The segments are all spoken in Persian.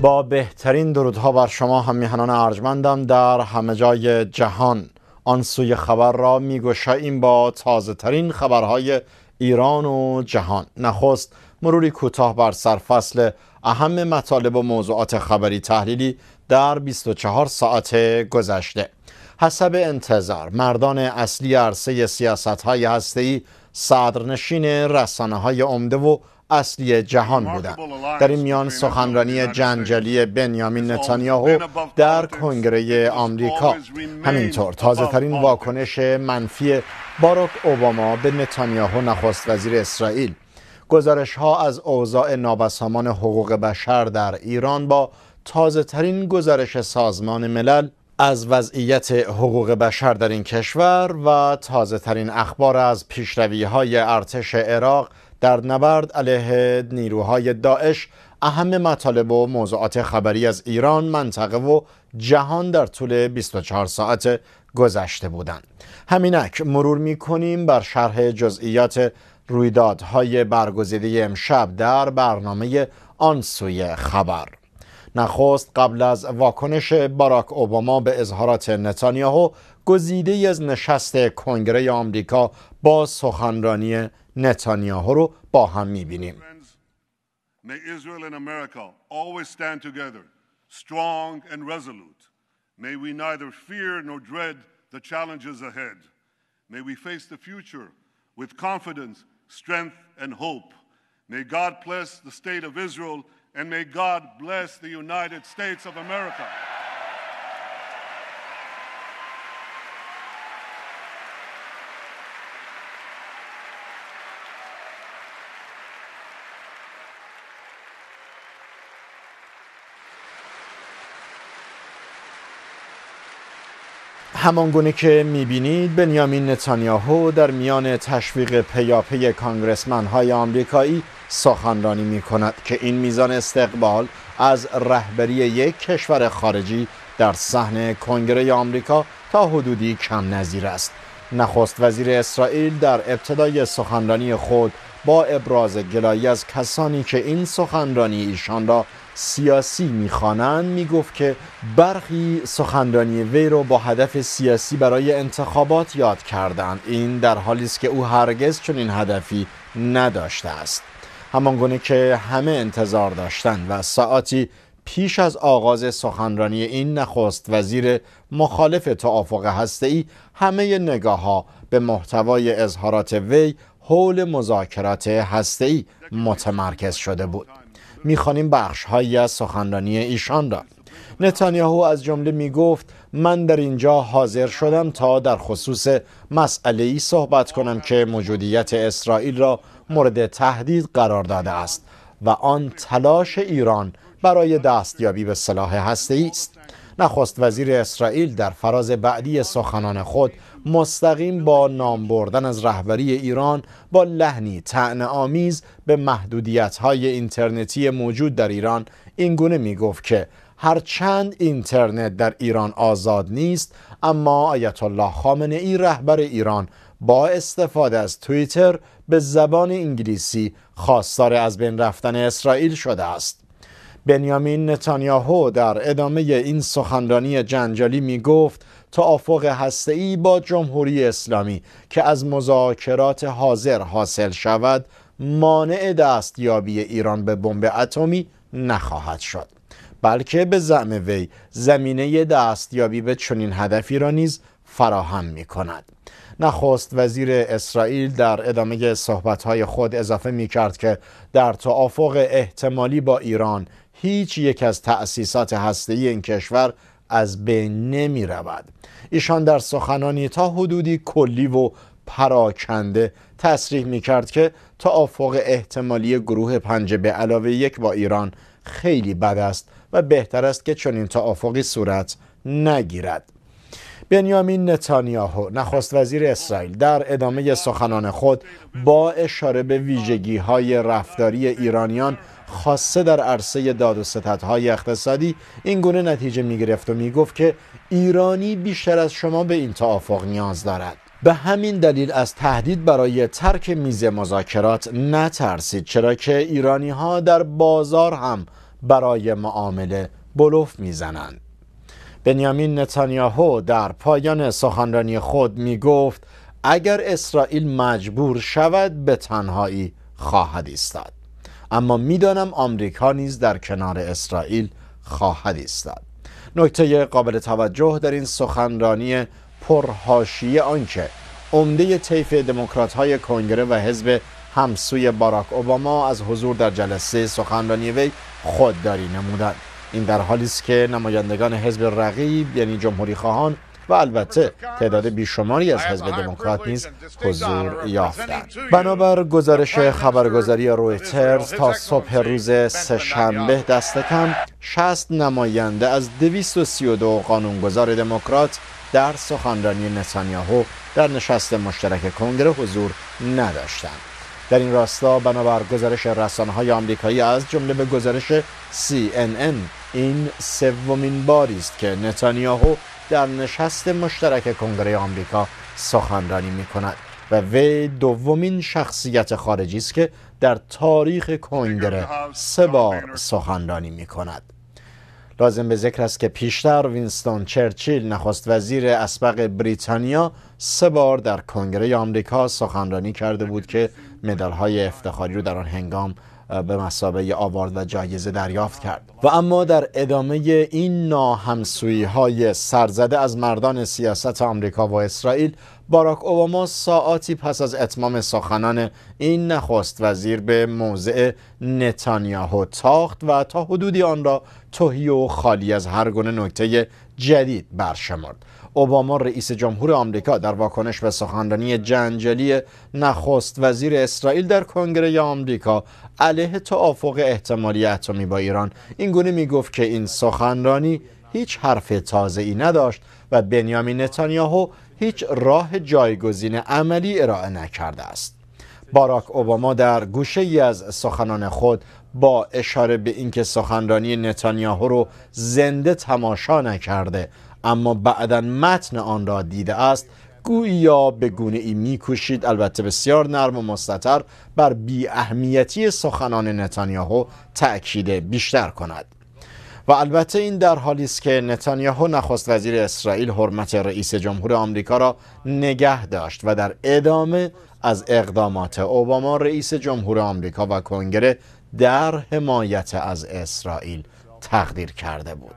با بهترین درودها بر شما میهنان ارجمندم در همه جای جهان آن سوی خبر را میگشاییم با تازه ترین خبرهای ایران و جهان نخست مروری کوتاه بر سرفصل اهم مطالب و موضوعات خبری تحلیلی در 24 ساعت گذشته حسب انتظار مردان اصلی عرصه سیاست های هستهی صدرنشین رسانه های عمده و اصلی جهان بودند در این میان سخنرانی جنجالی بنیامین نتانیاهو در کنگره آمریکا همینطور تازه ترین واکنش منفی باراک اوباما به نتانیاهو نخست وزیر اسرائیل گزارش ها از اوضاع نابسامان حقوق بشر در ایران با تازه ترین گزارش سازمان ملل از وضعیت حقوق بشر در این کشور و تازه ترین اخبار از پیشروی های ارتش عراق در نبرد علیه نیروهای داعش اهم مطالب و موضوعات خبری از ایران منطقه و جهان در طول 24 ساعت گذشته بودند همینک مرور میکنیم بر شرح جزئیات رویدادهای برگزیده امشب در برنامه آن سوی خبر نخست قبل از واکنش باراک اوباما به اظهارات نتانیاهو گزیده از نشست کنگره آمریکا با سخنرانی نتانیاهو رو با هم میبینیم May Israel and America always stand together, strong and resolute. May we neither fear nor dread the challenges ahead. May we face the future with confidence, strength, and hope. May God bless the state of Israel, and may God bless the United States of America. همانگونه که میبینید بنیامین نتانیاهو در میان تشویق پیاپی های آمریکایی سخنرانی می کند که این میزان استقبال از رهبری یک کشور خارجی در صحن کنگره آمریکا تا حدودی کم نظیر است نخست وزیر اسرائیل در ابتدای سخنرانی خود با ابراز گلایی از کسانی که این سخنرانی ایشان را سیاسی میخوانند میگفت که برخی سخنرانی وی را با هدف سیاسی برای انتخابات یاد کردند این در حالی است که او هرگز چنین هدفی نداشته است همان گونه که همه انتظار داشتند و ساعتی پیش از آغاز سخنرانی این نخست وزیر مخالف توافق ای همه نگاه ها به محتوای اظهارات وی حول مذاکرات ای متمرکز شده بود میخوانیم بخش هایی از سخنرانی ایشان را نتانیاهو از جمله می گفت من در اینجا حاضر شدم تا در خصوص مسئله ای صحبت کنم که موجودیت اسرائیل را مورد تهدید قرار داده است و آن تلاش ایران برای دستیابی به سلاح هسته است نخست وزیر اسرائیل در فراز بعدی سخنان خود مستقیم با نام بردن از رهبری ایران با لحنی تعن آمیز به محدودیت های اینترنتی موجود در ایران اینگونه می گفت که هرچند اینترنت در ایران آزاد نیست اما آیت الله خامنه ای رهبر ایران با استفاده از توییتر به زبان انگلیسی خواستار از بین رفتن اسرائیل شده است بنیامین نتانیاهو در ادامه این سخنرانی جنجالی می گفت توافق ای با جمهوری اسلامی که از مذاکرات حاضر حاصل شود مانع دستیابی ایران به بمب اتمی نخواهد شد بلکه به زعم وی زمینه دستیابی به چنین هدفی را نیز فراهم می کند. نخست وزیر اسرائیل در ادامه صحبتهای خود اضافه می کرد که در توافق احتمالی با ایران هیچ یک از تأسیسات هسته‌ای این کشور از بین نمی رود ایشان در سخنانی تا حدودی کلی و پراکنده تصریح می کرد که توافق احتمالی گروه پنج به علاوه یک با ایران خیلی بد است و بهتر است که چنین توافقی صورت نگیرد بنیامین نتانیاهو نخست وزیر اسرائیل در ادامه سخنان خود با اشاره به ویژگی های رفتاری ایرانیان خاصه در عرصه داد و ستدهای اقتصادی این گونه نتیجه می گرفت و می گفت که ایرانی بیشتر از شما به این توافق نیاز دارد به همین دلیل از تهدید برای ترک میز مذاکرات نترسید چرا که ایرانی ها در بازار هم برای معامله بلوف میزنند بنیامین نتانیاهو در پایان سخنرانی خود می گفت اگر اسرائیل مجبور شود به تنهایی خواهد ایستاد اما میدانم آمریکا نیز در کنار اسرائیل خواهد ایستاد نکته قابل توجه در این سخنرانی پرهاشیه آنکه عمده طیف های کنگره و حزب همسوی باراک اوباما از حضور در جلسه سخنرانی وی خودداری نمودند این در حالی است که نمایندگان حزب رقیب یعنی جمهوری خواهان و البته تعداد بیشماری از حزب دموکرات نیز حضور یافتند بنابر گزارش خبرگزاری رویترز تا صبح روز سهشنبه دست کم 60 نماینده از 232 قانونگذار دموکرات در سخنرانی نتانیاهو در نشست مشترک کنگره حضور نداشتند در این راستا بنابر گزارش رسانه‌های آمریکایی از جمله به گزارش CNN این سومین باری است که نتانیاهو در نشست مشترک کنگره آمریکا سخنرانی می کند و وی دومین شخصیت خارجی است که در تاریخ کنگره سه بار سخنرانی می کند لازم به ذکر است که پیشتر وینستون چرچیل نخست وزیر اسبق بریتانیا سه بار در کنگره آمریکا سخنرانی کرده بود که های افتخاری رو در آن هنگام به مسابقه آوارد و جایزه دریافت کرد و اما در ادامه این ناهمسویی های سرزده از مردان سیاست آمریکا و اسرائیل باراک اوباما ساعتی پس از اتمام سخنان این نخست وزیر به موضع نتانیاهو تاخت و تا حدودی آن را توهی و خالی از هر گونه نکته جدید برشمرد اوباما رئیس جمهور آمریکا در واکنش به سخنرانی جنجالی نخست وزیر اسرائیل در کنگره آمریکا علیه توافق احتمالی اتمی با ایران اینگونه گفت که این سخنرانی هیچ حرف تازه ای نداشت و بنیامین نتانیاهو هیچ راه جایگزین عملی ارائه نکرده است. باراک اوباما در گوشه ای از سخنان خود با اشاره به اینکه سخنرانی نتانیاهو رو زنده تماشا نکرده اما بعدا متن آن را دیده است یا به گونه ای میکوشید البته بسیار نرم و مستطر بر بی اهمیتی سخنان نتانیاهو تأکید بیشتر کند و البته این در حالی است که نتانیاهو نخست وزیر اسرائیل حرمت رئیس جمهور آمریکا را نگه داشت و در ادامه از اقدامات اوباما رئیس جمهور آمریکا و کنگره در حمایت از اسرائیل تقدیر کرده بود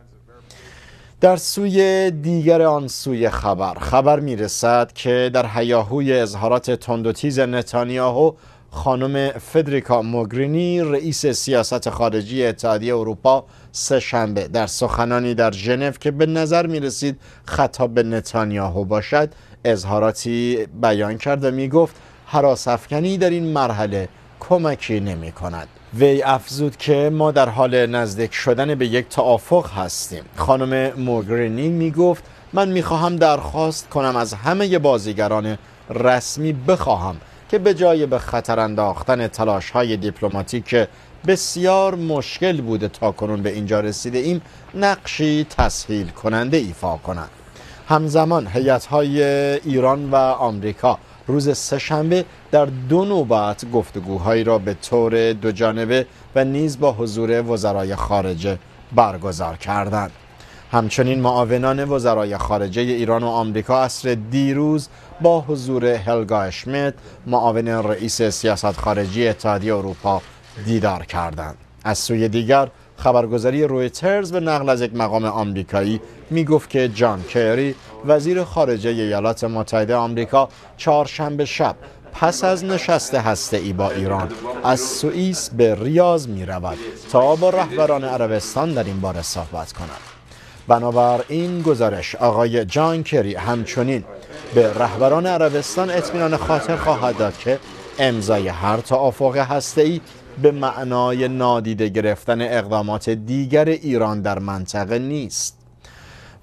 در سوی دیگر آن سوی خبر خبر میرسد که در حیاهوی اظهارات تند نتانیاهو خانم فدریکا موگرینی رئیس سیاست خارجی اتحادیه اروپا سه شنبه در سخنانی در ژنو که به نظر می رسید خطاب به نتانیاهو باشد اظهاراتی بیان کرده و می گفت حراس افکنی در این مرحله کمکی نمی کند وی افزود که ما در حال نزدیک شدن به یک توافق هستیم خانم موگرینی می گفت من می خواهم درخواست کنم از همه بازیگران رسمی بخواهم که به جای به خطر انداختن تلاش های دیپلماتیک بسیار مشکل بوده تا کنون به اینجا رسیده ایم نقشی تسهیل کننده ایفا کنند همزمان هیئت های ایران و آمریکا روز سهشنبه در دو نوبت گفتگوهایی را به طور دوجانبه و نیز با حضور وزرای خارجه برگزار کردند. همچنین معاونان وزرای خارجه ایران و آمریکا اصر دیروز با حضور هلگا اشمت معاون رئیس سیاست خارجی اتحادیه اروپا دیدار کردند. از سوی دیگر خبرگزاری رویترز به نقل از یک مقام آمریکایی میگفت که جان کری وزیر خارجه ایالات متحده آمریکا چهارشنبه شب پس از نشست هسته ای با ایران از سوئیس به ریاض می رود تا با رهبران عربستان در این باره صحبت کند این گزارش آقای جان کری همچنین به رهبران عربستان اطمینان خاطر خواهد داد که امضای هر توافق ای به معنای نادیده گرفتن اقدامات دیگر ایران در منطقه نیست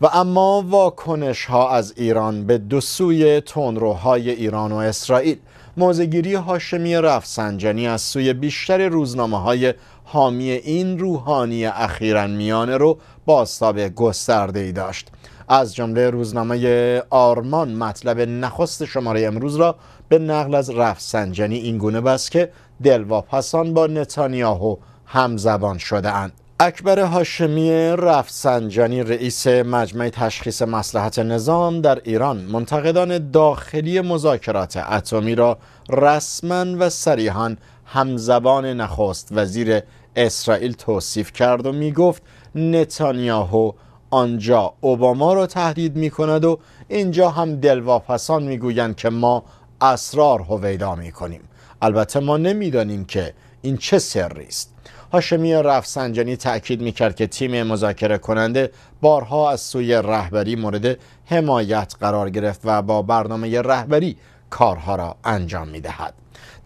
و اما واکنش ها از ایران به دو سوی تندروهای ایران و اسرائیل موزگیری هاشمی رفسنجانی از سوی بیشتر روزنامه های حامی این روحانی اخیرا میانه رو باستاب گسترده ای داشت از جمله روزنامه آرمان مطلب نخست شماره امروز را به نقل از رفسنجانی گونه بس که دلواپسان با نتانیاهو همزبان شده اند. اکبر هاشمی رفسنجانی رئیس مجمع تشخیص مسلحت نظام در ایران منتقدان داخلی مذاکرات اتمی را رسما و صریحا همزبان نخست وزیر اسرائیل توصیف کرد و می گفت نتانیاهو آنجا اوباما را تهدید می کند و اینجا هم دلواپسان می گویند که ما اسرار هویدا کنیم البته ما نمیدانیم که این چه سری است هاشمی رفسنجانی می کرد که تیم مذاکره کننده بارها از سوی رهبری مورد حمایت قرار گرفت و با برنامه رهبری کارها را انجام میدهد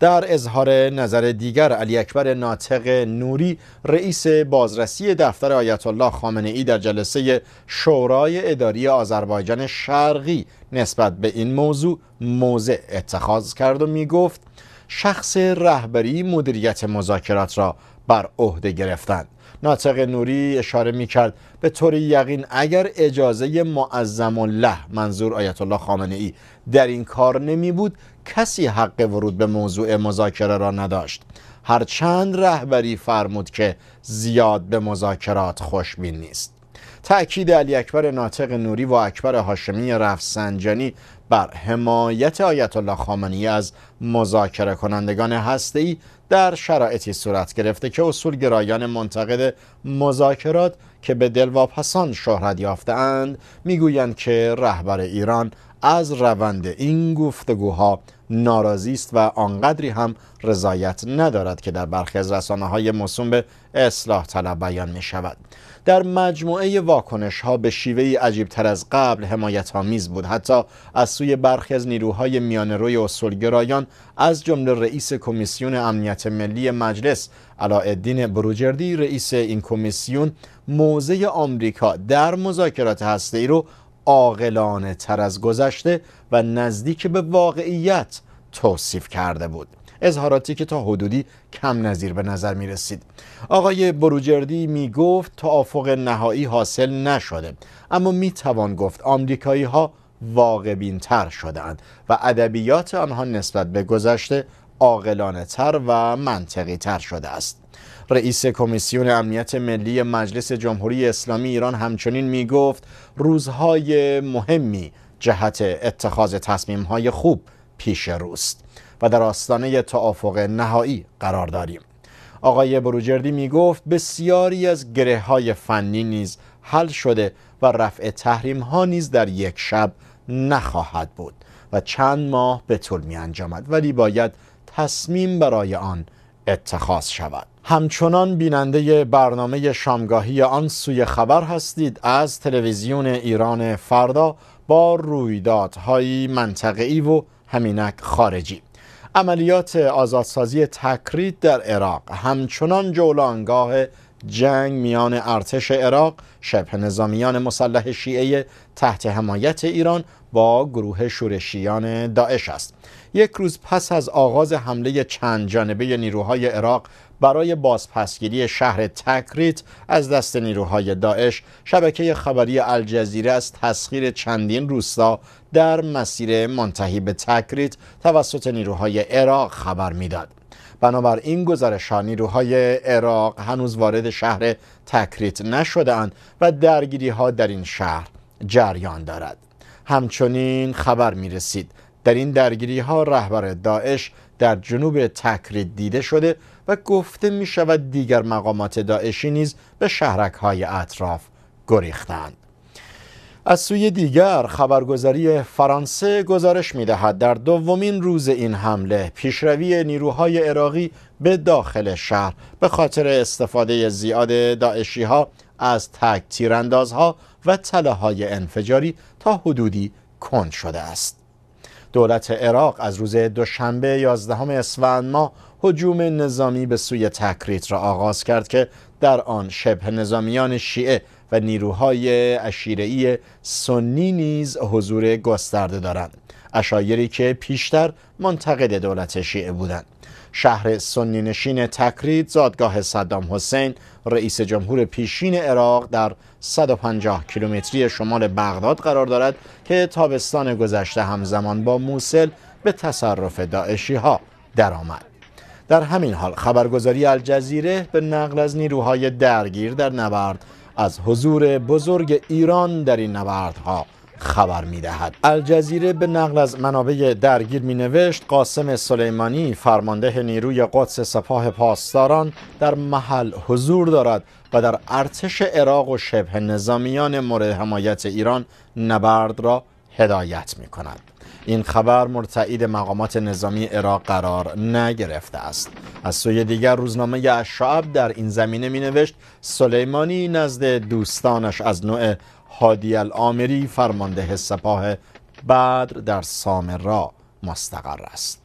در اظهار نظر دیگر علی اکبر ناطق نوری رئیس بازرسی دفتر آیت الله خامنه ای در جلسه شورای اداری آذربایجان شرقی نسبت به این موضوع موضع اتخاذ کرد و می گفت شخص رهبری مدیریت مذاکرات را بر عهده گرفتند ناطق نوری اشاره می کرد به طور یقین اگر اجازه معظم الله منظور آیت الله خامنه ای در این کار نمی بود کسی حق ورود به موضوع مذاکره را نداشت هرچند رهبری فرمود که زیاد به مذاکرات خوشبین نیست تأکید علی اکبر ناطق نوری و اکبر هاشمی رفسنجانی بر حمایت آیت الله خامنه‌ای از مذاکره کنندگان ای در شرایطی صورت گرفته که اصولگرایان منتقد مذاکرات که به دلواپسان شهرت یافتهاند میگویند که رهبر ایران از روند این گفتگوها ناراضی است و آنقدری هم رضایت ندارد که در برخی از رسانه های موسوم به اصلاح طلب بیان می شود در مجموعه واکنش ها به شیوه عجیب تر از قبل حمایت آمیز بود حتی از سوی برخی از نیروهای میان روی اصولگرایان از جمله رئیس کمیسیون امنیت ملی مجلس علاءالدین بروجردی رئیس این کمیسیون موضع آمریکا در مذاکرات هسته‌ای رو عاقلانه تر از گذشته و نزدیک به واقعیت توصیف کرده بود اظهاراتی که تا حدودی کم نظیر به نظر می رسید آقای بروجردی می گفت توافق نهایی حاصل نشده اما می توان گفت آمریکایی ها شدهاند تر و ادبیات آنها نسبت به گذشته عاقلانه تر و منطقی تر شده است رئیس کمیسیون امنیت ملی مجلس جمهوری اسلامی ایران همچنین می گفت روزهای مهمی جهت اتخاذ تصمیمهای خوب پیش روست و در آستانه توافق نهایی قرار داریم آقای بروجردی می گفت بسیاری از گره های فنی نیز حل شده و رفع تحریم ها نیز در یک شب نخواهد بود و چند ماه به طول می انجامد ولی باید تصمیم برای آن اتخاذ شود همچنان بیننده برنامه شامگاهی آن سوی خبر هستید از تلویزیون ایران فردا با رویدادهایی منطقه‌ای و همینک خارجی عملیات آزادسازی تکرید در عراق همچنان جولانگاه جنگ میان ارتش عراق شبه نظامیان مسلح شیعه تحت حمایت ایران با گروه شورشیان داعش است یک روز پس از آغاز حمله چند جانبه نیروهای عراق برای بازپسگیری شهر تکریت از دست نیروهای داعش شبکه خبری الجزیره از تسخیر چندین روستا در مسیر منتهی به تکریت توسط نیروهای عراق خبر میداد این گزارش ها نیروهای عراق هنوز وارد شهر تکریت نشده اند و درگیری ها در این شهر جریان دارد همچنین خبر می رسید در این درگیری ها رهبر داعش در جنوب تکریت دیده شده و گفته می شود دیگر مقامات داعشی نیز به شهرک های اطراف گریختند از سوی دیگر خبرگزاری فرانسه گزارش می دهد در دومین روز این حمله پیشروی نیروهای عراقی به داخل شهر به خاطر استفاده زیاد داعشی ها از تک تیراندازها و های انفجاری تا حدودی کند شده است دولت عراق از روز دوشنبه 11 اسفند ماه حجوم نظامی به سوی تکریت را آغاز کرد که در آن شبه نظامیان شیعه و نیروهای اشیرهای سنی نیز حضور گسترده دارند اشایری که پیشتر منتقد دولت شیعه بودند شهر سنی نشین تکرید زادگاه صدام حسین رئیس جمهور پیشین عراق در 150 کیلومتری شمال بغداد قرار دارد که تابستان گذشته همزمان با موسل به تصرف داعشی ها درآمد در همین حال خبرگزاری الجزیره به نقل از نیروهای درگیر در نبرد از حضور بزرگ ایران در این نبردها خبر می دهد. الجزیره به نقل از منابع درگیر می نوشت قاسم سلیمانی فرمانده نیروی قدس سپاه پاسداران در محل حضور دارد و در ارتش عراق و شبه نظامیان مورد حمایت ایران نبرد را هدایت می کند. این خبر مرتعید مقامات نظامی عراق قرار نگرفته است از سوی دیگر روزنامه اشعب در این زمینه می نوشت سلیمانی نزد دوستانش از نوع هادی الامری فرمانده سپاه بدر در سامرا مستقر است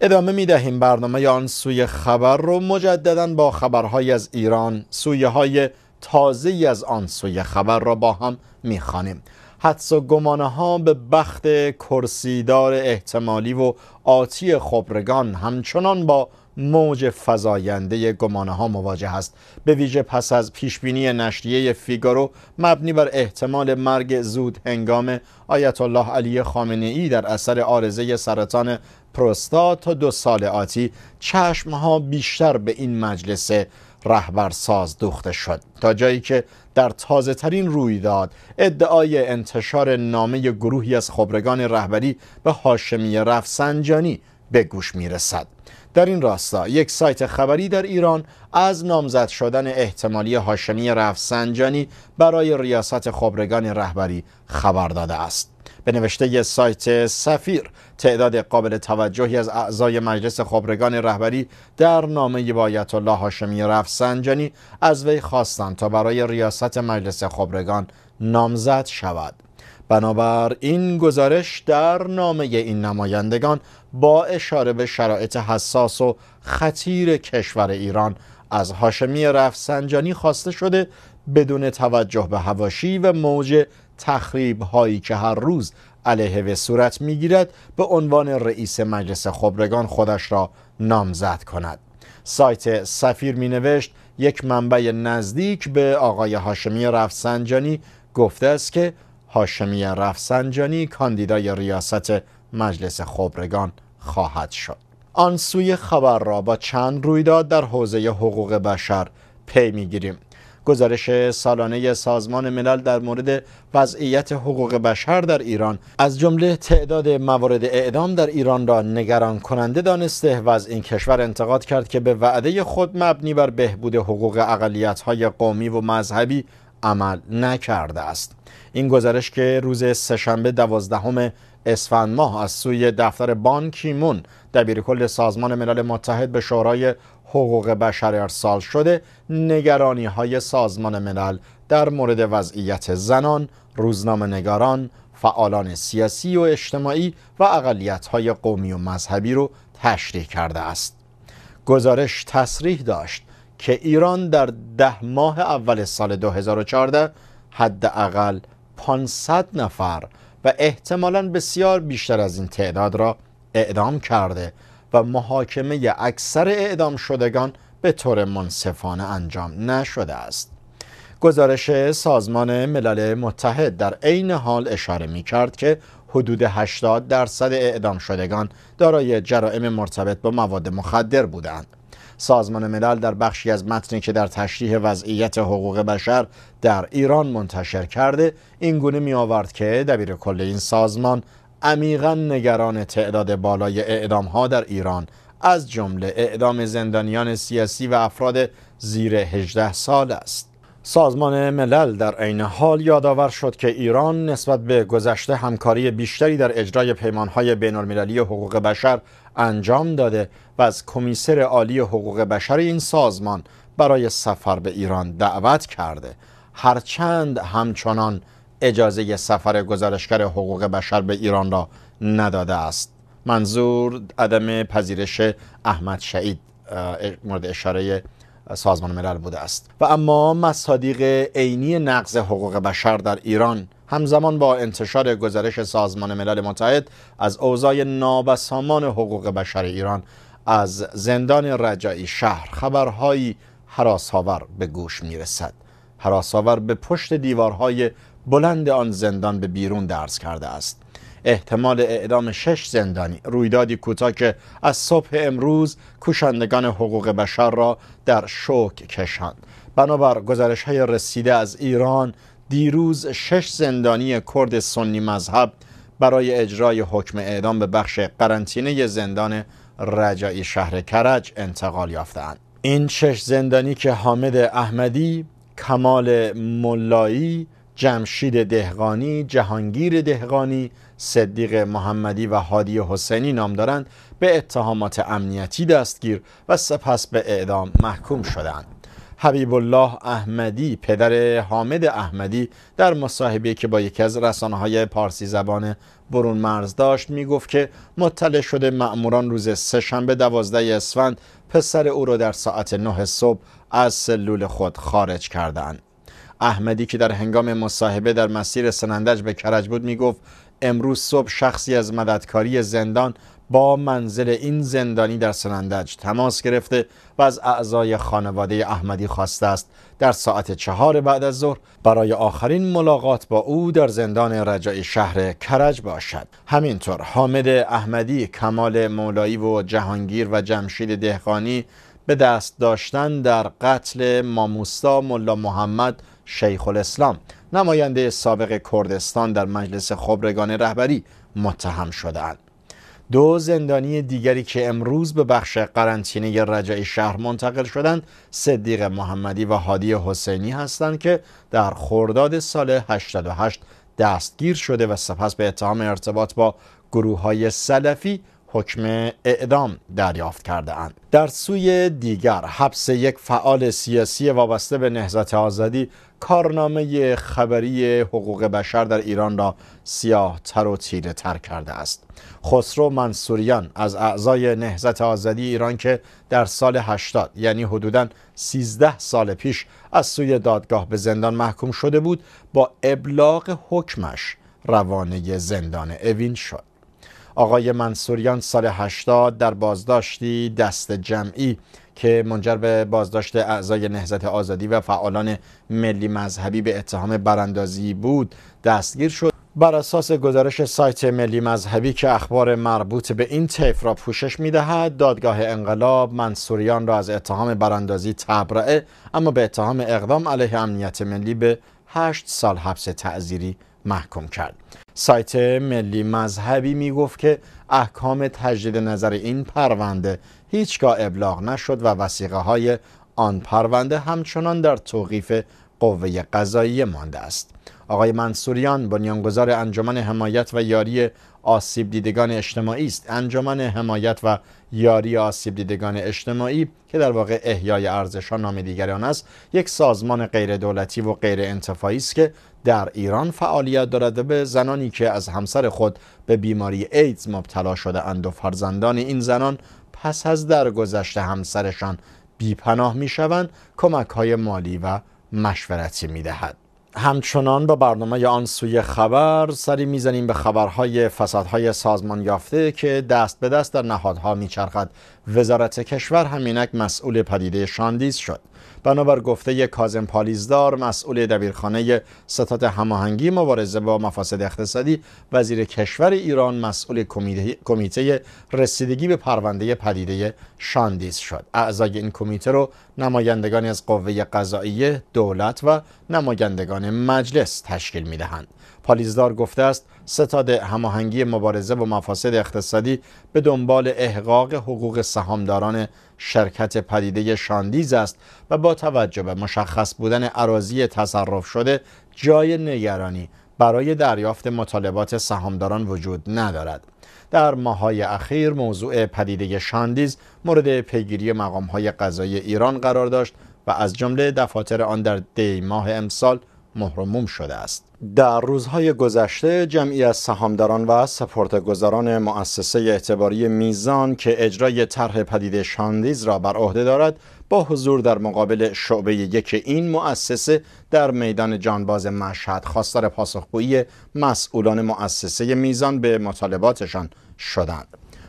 ادامه می دهیم برنامه آن سوی خبر رو مجددا با خبرهای از ایران سویه های تازه از آن سوی خبر را با هم می خانیم. حدس و گمانه ها به بخت کرسیدار احتمالی و آتی خبرگان همچنان با موج فزاینده گمانه ها مواجه است به ویژه پس از پیشبینی نشریه فیگارو مبنی بر احتمال مرگ زود هنگام آیت الله علی خامنه ای در اثر آرزه سرطان پروستات تا دو سال آتی چشم ها بیشتر به این مجلس ساز دوخته شد تا جایی که در تازه ترین روی ادعای انتشار نامه گروهی از خبرگان رهبری به هاشمی رفسنجانی به گوش رسد. در این راستا یک سایت خبری در ایران از نامزد شدن احتمالی هاشمی رفسنجانی برای ریاست خبرگان رهبری خبر داده است به نوشته سایت سفیر تعداد قابل توجهی از اعضای مجلس خبرگان رهبری در نامه با آیت الله هاشمی رفسنجانی از وی خواستند تا برای ریاست مجلس خبرگان نامزد شود بنابر این گزارش در نامه این نمایندگان با اشاره به شرایط حساس و خطیر کشور ایران از هاشمی رفسنجانی خواسته شده بدون توجه به هواشی و موج تخریب هایی که هر روز علیه و صورت میگیرد به عنوان رئیس مجلس خبرگان خودش را نامزد کند سایت سفیر می نوشت یک منبع نزدیک به آقای هاشمی رفسنجانی گفته است که هاشمی رفسنجانی کاندیدای ریاست مجلس خبرگان خواهد شد آن سوی خبر را با چند رویداد در حوزه حقوق بشر پی گیریم گزارش سالانه سازمان ملل در مورد وضعیت حقوق بشر در ایران از جمله تعداد موارد اعدام در ایران را نگران کننده دانسته و از این کشور انتقاد کرد که به وعده خود مبنی بر بهبود حقوق اقلیت‌های قومی و مذهبی عمل نکرده است این گزارش که روز سهشنبه دوازدهم اسفند ماه از سوی دفتر بانکیمون دبیرکل سازمان ملل متحد به شورای حقوق بشر ارسال شده نگرانی های سازمان ملل در مورد وضعیت زنان، روزنامه نگاران، فعالان سیاسی و اجتماعی و اقلیت های قومی و مذهبی رو تشریح کرده است. گزارش تصریح داشت که ایران در ده ماه اول سال 2014 حداقل 500 نفر و احتمالاً بسیار بیشتر از این تعداد را اعدام کرده و محاکمه اکثر اعدام شدگان به طور منصفانه انجام نشده است گزارش سازمان ملل متحد در عین حال اشاره می کرد که حدود 80 درصد اعدام شدگان دارای جرائم مرتبط با مواد مخدر بودند. سازمان ملل در بخشی از متنی که در تشریح وضعیت حقوق بشر در ایران منتشر کرده این گونه می آورد که دبیر کل این سازمان عمیقا نگران تعداد بالای اعدام ها در ایران از جمله اعدام زندانیان سیاسی و افراد زیر 18 سال است سازمان ملل در عین حال یادآور شد که ایران نسبت به گذشته همکاری بیشتری در اجرای پیمانهای بین المللی حقوق بشر انجام داده و از کمیسر عالی حقوق بشر این سازمان برای سفر به ایران دعوت کرده هرچند همچنان اجازه سفر گزارشگر حقوق بشر به ایران را نداده است منظور عدم پذیرش احمد شعید مورد اشاره سازمان ملل بوده است و اما مصادیق عینی نقض حقوق بشر در ایران همزمان با انتشار گزارش سازمان ملل متحد از اوضاع نابسامان حقوق بشر ایران از زندان رجایی شهر خبرهایی حراساور به گوش میرسد حراساور به پشت دیوارهای بلند آن زندان به بیرون درس کرده است احتمال اعدام شش زندانی رویدادی کوتاه که از صبح امروز کوشندگان حقوق بشر را در شوک کشاند بنابر گزارش های رسیده از ایران دیروز شش زندانی کرد سنی مذهب برای اجرای حکم اعدام به بخش قرنطینه زندان رجایی شهر کرج انتقال یافتند این شش زندانی که حامد احمدی، کمال ملایی، جمشید دهقانی، جهانگیر دهقانی، صدیق محمدی و هادی حسینی نام دارند به اتهامات امنیتی دستگیر و سپس به اعدام محکوم شدند. حبیب الله احمدی پدر حامد احمدی در مصاحبه که با یکی از رسانه های پارسی زبان برون مرز داشت گفت که مطلع شده مأموران روز شنبه دوازده اسفند پسر او را در ساعت نه صبح از سلول خود خارج کردند. احمدی که در هنگام مصاحبه در مسیر سنندج به کرج بود میگفت امروز صبح شخصی از مددکاری زندان با منزل این زندانی در سنندج تماس گرفته و از اعضای خانواده احمدی خواسته است در ساعت چهار بعد از ظهر برای آخرین ملاقات با او در زندان رجای شهر کرج باشد همینطور حامد احمدی کمال مولایی و جهانگیر و جمشید دهقانی به دست داشتن در قتل ماموستا ملا محمد شیخ الاسلام نماینده سابق کردستان در مجلس خبرگان رهبری متهم شدند. دو زندانی دیگری که امروز به بخش قرنطینه رجای شهر منتقل شدند صدیق محمدی و هادی حسینی هستند که در خرداد سال 88 دستگیر شده و سپس به اتهام ارتباط با گروه های سلفی حکم اعدام دریافت کرده اند. در سوی دیگر حبس یک فعال سیاسی وابسته به نهزت آزادی کارنامه خبری حقوق بشر در ایران را سیاه تر و تیره تر کرده است خسرو منصوریان از اعضای نهزت آزادی ایران که در سال 80 یعنی حدوداً 13 سال پیش از سوی دادگاه به زندان محکوم شده بود با ابلاغ حکمش روانه زندان اوین شد آقای منصوریان سال 80 در بازداشتی دست جمعی که منجر به بازداشت اعضای نهزت آزادی و فعالان ملی مذهبی به اتهام براندازی بود دستگیر شد بر اساس گزارش سایت ملی مذهبی که اخبار مربوط به این تیف را پوشش میدهد دادگاه انقلاب منصوریان را از اتهام براندازی تبرئه اما به اتهام اقدام علیه امنیت ملی به 8 سال حبس تعذیری محکوم کرد سایت ملی مذهبی میگفت که احکام تجدید نظر این پرونده هیچگاه ابلاغ نشد و وسیقه های آن پرونده همچنان در توقیف قوه قضایی مانده است آقای منصوریان بنیانگذار انجمن حمایت و یاری آسیب دیدگان اجتماعی است انجمن حمایت و یاری آسیب دیدگان اجتماعی که در واقع احیای ها نام دیگر آن است یک سازمان غیر دولتی و غیر انتفاعی است که در ایران فعالیت دارد به زنانی که از همسر خود به بیماری ایدز مبتلا شده اند و فرزندان این زنان پس از درگذشت همسرشان بیپناه میشوند کمک های مالی و مشورتی دهد همچنان با برنامه آن سوی خبر سری میزنیم به خبرهای فسادهای سازمان یافته که دست به دست در نهادها میچرخد وزارت کشور همینک مسئول پدیده شاندیز شد بنابر گفته کازم پالیزدار مسئول دبیرخانه ستاد هماهنگی مبارزه با مفاسد اقتصادی وزیر کشور ایران مسئول کمیته رسیدگی به پرونده پدیده شاندیز شد اعضای این کمیته رو نمایندگان از قوه قضاییه دولت و نمایندگان مجلس تشکیل میدهند پالیزدار گفته است ستاد هماهنگی مبارزه با مفاسد اقتصادی به دنبال احقاق حقوق سهامداران شرکت پدیده شاندیز است و با توجه به مشخص بودن عراضی تصرف شده جای نگرانی برای دریافت مطالبات سهامداران وجود ندارد در ماهای اخیر موضوع پدیده شاندیز مورد پیگیری مقامهای قضایی ایران قرار داشت و از جمله دفاتر آن در دی ماه امسال محرموم شده است در روزهای گذشته جمعی از سهامداران و سپورتگزاران مؤسسه اعتباری میزان که اجرای طرح پدیده شاندیز را بر عهده دارد با حضور در مقابل شعبه یک این مؤسسه در میدان جانباز مشهد خواستار پاسخگویی مسئولان مؤسسه میزان به مطالباتشان شدند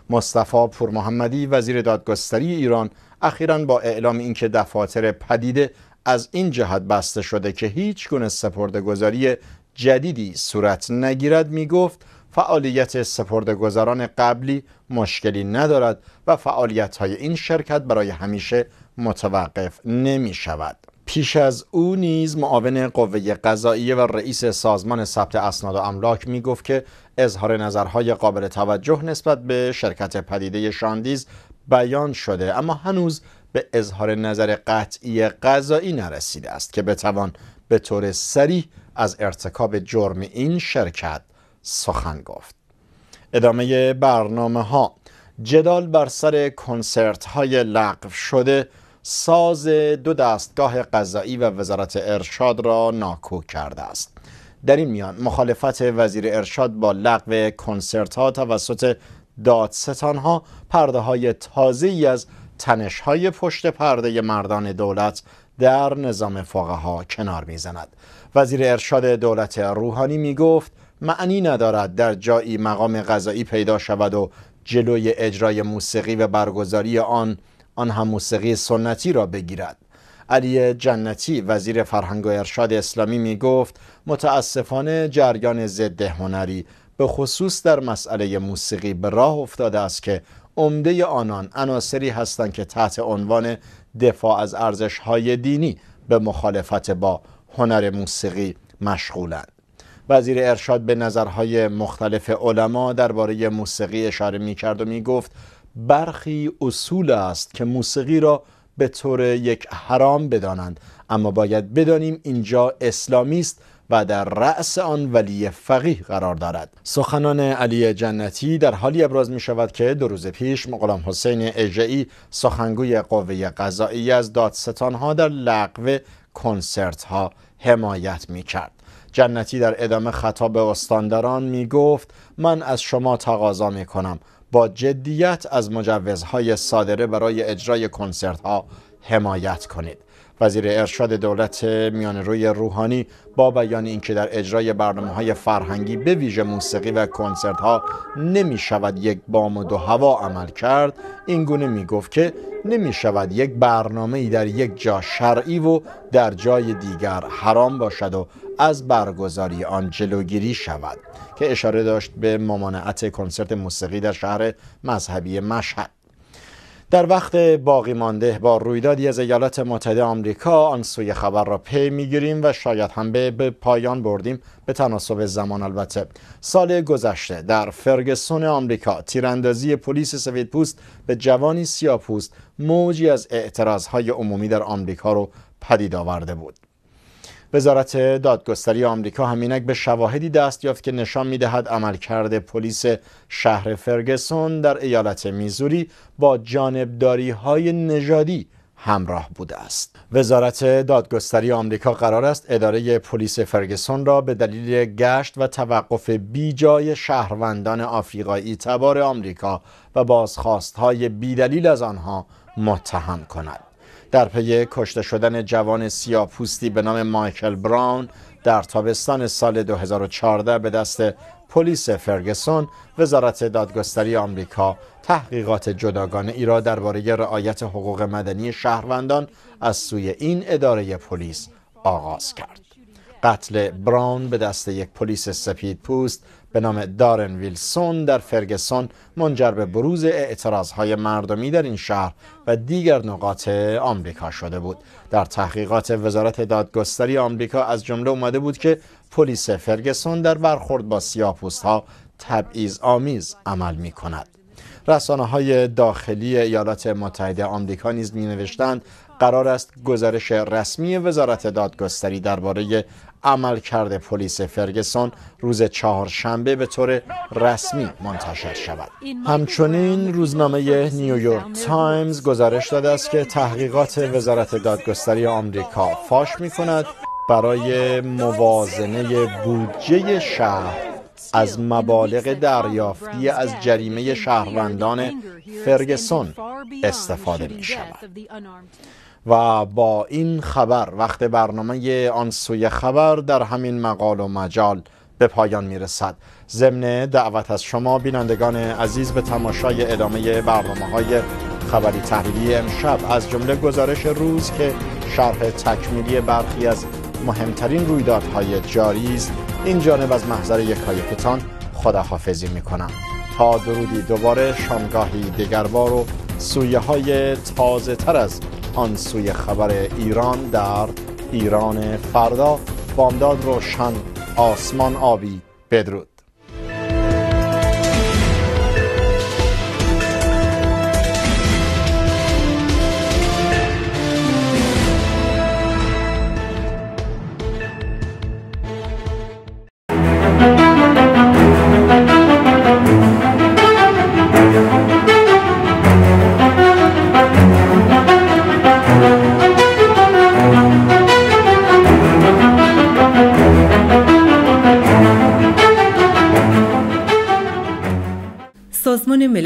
مصطفی محمدی وزیر دادگستری ایران اخیرا با اعلام اینکه دفاتر پدیده از این جهت بسته شده که هیچ گونه سپردگذاری جدیدی صورت نگیرد می گفت فعالیت سپردگذاران قبلی مشکلی ندارد و فعالیت های این شرکت برای همیشه متوقف نمی شود. پیش از او نیز معاون قوه قضاییه و رئیس سازمان ثبت اسناد و املاک می گفت که اظهار نظرهای قابل توجه نسبت به شرکت پدیده شاندیز بیان شده اما هنوز به اظهار نظر قطعی قضایی نرسیده است که بتوان به طور سریح از ارتکاب جرم این شرکت سخن گفت ادامه برنامه ها جدال بر سر کنسرت های لغو شده ساز دو دستگاه قضایی و وزارت ارشاد را ناکو کرده است در این میان مخالفت وزیر ارشاد با لغو کنسرت ها توسط دادستان ها پرده های تازه ای از تنش های پشت پرده مردان دولت در نظام فقها کنار میزند وزیر ارشاد دولت روحانی می گفت معنی ندارد در جایی مقام غذایی پیدا شود و جلوی اجرای موسیقی و برگزاری آن آن هم موسیقی سنتی را بگیرد علی جنتی وزیر فرهنگ و ارشاد اسلامی می گفت متاسفانه جریان ضد هنری به خصوص در مسئله موسیقی به راه افتاده است که عمده آنان عناصری هستند که تحت عنوان دفاع از ارزش های دینی به مخالفت با هنر موسیقی مشغولند وزیر ارشاد به نظرهای مختلف علما درباره موسیقی اشاره می کرد و می گفت برخی اصول است که موسیقی را به طور یک حرام بدانند اما باید بدانیم اینجا اسلامی است و در رأس آن ولی فقیه قرار دارد سخنان علی جنتی در حالی ابراز می شود که دو روز پیش مقلم حسین اجعی سخنگوی قوه قضایی از دادستان ها در لغو کنسرت ها حمایت می کرد جنتی در ادامه خطاب استانداران می گفت من از شما تقاضا می کنم با جدیت از مجوزهای صادره برای اجرای کنسرت ها حمایت کنید وزیر ارشاد دولت میان روی روحانی با بیان اینکه در اجرای برنامه های فرهنگی به ویژه موسیقی و کنسرت ها نمی شود یک بام و دو هوا عمل کرد این گونه می گفت که نمی شود یک برنامه ای در یک جا شرعی و در جای دیگر حرام باشد و از برگزاری آن جلوگیری شود که اشاره داشت به ممانعت کنسرت موسیقی در شهر مذهبی مشهد در وقت باقی مانده با رویدادی از ایالات متحده آمریکا آن سوی خبر را پی میگیریم و شاید هم به پایان بردیم به تناسب زمان البته سال گذشته در فرگسون آمریکا تیراندازی پلیس سفیدپوست به جوانی سیاپوست موجی از اعتراضهای عمومی در آمریکا رو پدید آورده بود وزارت دادگستری آمریکا همینک به شواهدی دست یافت که نشان میدهد عملکرد پلیس شهر فرگسون در ایالت میزوری با جانبداری های نژادی همراه بوده است وزارت دادگستری آمریکا قرار است اداره پلیس فرگسون را به دلیل گشت و توقف بیجای شهروندان آفریقایی تبار آمریکا و بازخواست‌های بیدلیل از آنها متهم کند در پی کشته شدن جوان پوستی به نام مایکل براون در تابستان سال 2014 به دست پلیس فرگسون وزارت دادگستری آمریکا تحقیقات جداگانه ای را درباره رعایت حقوق مدنی شهروندان از سوی این اداره پلیس آغاز کرد قتل براون به دست یک پلیس سپید پوست به نام دارن ویلسون در فرگسون منجر به بروز های مردمی در این شهر و دیگر نقاط آمریکا شده بود در تحقیقات وزارت دادگستری آمریکا از جمله اومده بود که پلیس فرگسون در برخورد با سیاپوست ها تبعیض آمیز عمل می کند رسانه های داخلی ایالات متحده آمریکا نیز می نوشتند قرار است گزارش رسمی وزارت دادگستری درباره عملکرد پلیس فرگسون روز چهارشنبه به طور رسمی منتشر شود همچنین روزنامه نیویورک تایمز گزارش داده است که تحقیقات وزارت دادگستری آمریکا فاش می کند برای موازنه بودجه شهر از مبالغ دریافتی از جریمه شهروندان فرگسون استفاده می شود. و با این خبر وقت برنامه آن سوی خبر در همین مقال و مجال به پایان میرسد ضمن دعوت از شما بینندگان عزیز به تماشای ادامه برنامه های خبری تحلیلی امشب از جمله گزارش روز که شرح تکمیلی برخی از مهمترین رویدادهای جاری است این جانب از محضر یکایکتان خداحافظی میکنم تا درودی دوباره شامگاهی دگربار و سویه های تازه تر از آن سوی خبر ایران در ایران فردا بامداد روشن آسمان آبی بدرود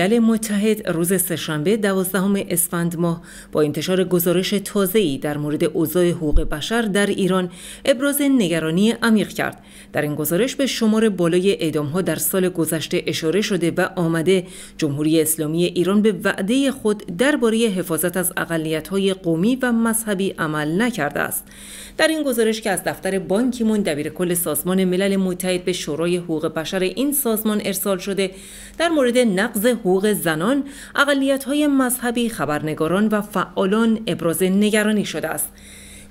ملل متحد روز سهشنبه دوازدهم اسفند ماه با انتشار گزارش تازه‌ای در مورد اوضاع حقوق بشر در ایران ابراز نگرانی عمیق کرد. در این گزارش به شمار بالای اعدامها در سال گذشته اشاره شده و آمده جمهوری اسلامی ایران به وعده خود درباره حفاظت از اقلیت‌های قومی و مذهبی عمل نکرده است. در این گزارش که از دفتر بانکیمون دبیر کل سازمان ملل متحد به شورای حقوق بشر این سازمان ارسال شده در مورد نقض حقوق زنان اقلیت‌های مذهبی خبرنگاران و فعالان ابراز نگرانی شده است